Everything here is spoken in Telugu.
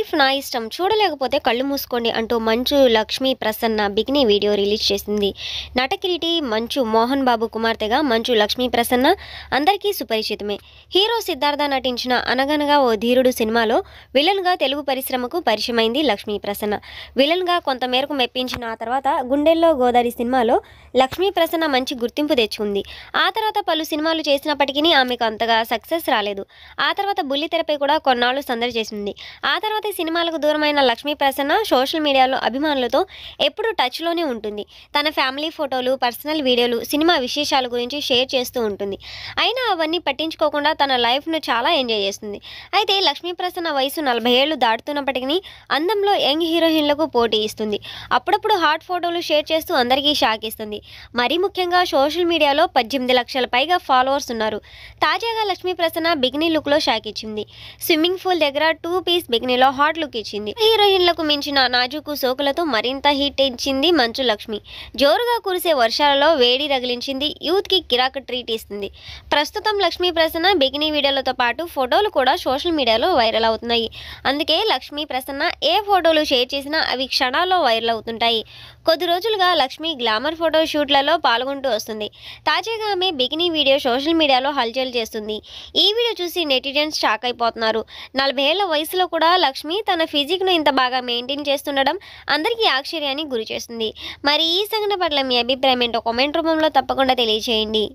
లైఫ్ నా ఇష్టం చూడలేకపోతే కళ్ళు మూసుకోండి అంటూ Manchu Lakshmi Prasanna bikini video release చేసింది నటకిరీటి మంచు మోహన్ బాబు కుమార్తెగా మంచు లక్ష్మి ప్రసన్న అందరికీ సుపరిచితమే హీరో సిద్ధార్థ నటించిన అనగనగా ఓ ధీరుడు సినిమాలో విలన్గా తెలుగు పరిశ్రమకు పరిచయమైంది లక్ష్మీ ప్రసన్న విలన్గా కొంతమేరకు మెప్పించిన ఆ తర్వాత గుండెల్లో గోదావరి సినిమాలో లక్ష్మీ ప్రసన్న మంచి గుర్తింపు తెచ్చుకుంది ఆ తర్వాత పలు సినిమాలు చేసినప్పటికీ ఆమెకు అంతగా సక్సెస్ రాలేదు ఆ తర్వాత బుల్లితెరపై కూడా కొన్నాళ్ళు సందడి చేసింది ఆ తర్వాత అలాగే సినిమాలకు దూరమైన లక్ష్మీ ప్రసన్న సోషల్ మీడియాలో అభిమానులతో ఎప్పుడూ టచ్లోనే ఉంటుంది తన ఫ్యామిలీ ఫోటోలు పర్సనల్ వీడియోలు సినిమా విశేషాల గురించి షేర్ చేస్తూ ఉంటుంది అయినా అవన్నీ పట్టించుకోకుండా తన లైఫ్ను చాలా ఎంజాయ్ చేస్తుంది అయితే లక్ష్మీ ప్రసన్న వయసు నలభై ఏళ్ళు దాటుతున్నప్పటికీ అందంలో యంగ్ హీరోయిన్లకు పోటీ ఇస్తుంది అప్పుడప్పుడు హాట్ ఫోటోలు షేర్ చేస్తూ అందరికీ షాక్ ఇస్తుంది మరీ ముఖ్యంగా సోషల్ మీడియాలో పద్దెనిమిది లక్షల పైగా ఫాలోవర్స్ ఉన్నారు తాజాగా లక్ష్మీ ప్రసన్న బిగ్నీ లుక్లో షాక్ ఇచ్చింది స్విమ్మింగ్ పూల్ దగ్గర టూ పీస్ బిగ్నీలో హాట్ లుక్ ఇచ్చింది హీరోయిన్లకు మించిన నాజుకు సోకులతో మరింత హిట్ ఇచ్చింది మంచు లక్ష్మి జోరుగా కురిసే వర్షాలలో వేడి రగిలించింది యూత్కి కిరాక్ ట్రీట్ ఇస్తుంది ప్రస్తుతం లక్ష్మీ ప్రసన్న బిగిని వీడియోలతో పాటు ఫోటోలు కూడా సోషల్ మీడియాలో వైరల్ అవుతున్నాయి అందుకే లక్ష్మీ ప్రసన్న ఏ ఫోటోలు షేర్ చేసినా అవి క్షణాల్లో వైరల్ అవుతుంటాయి కొద్ది రోజులుగా లక్ష్మి గ్లామర్ ఫోటో షూట్లలో పాల్గొంటూ వస్తుంది తాజాగా ఆమె బికినీ వీడియో సోషల్ మీడియాలో హల్చల్ చేస్తుంది ఈ వీడియో చూసి నెటిజన్స్ షాక్ అయిపోతున్నారు నలభై ఏళ్ల వయసులో కూడా లక్ష్మి తన ఫిజిక్ను ఇంత బాగా మెయింటైన్ చేస్తుండడం అందరికీ ఆశ్చర్యానికి గురి చేస్తుంది మరి ఈ సంఘటన పట్ల మీ అభిప్రాయం ఏంటో కామెంట్ రూపంలో తప్పకుండా తెలియజేయండి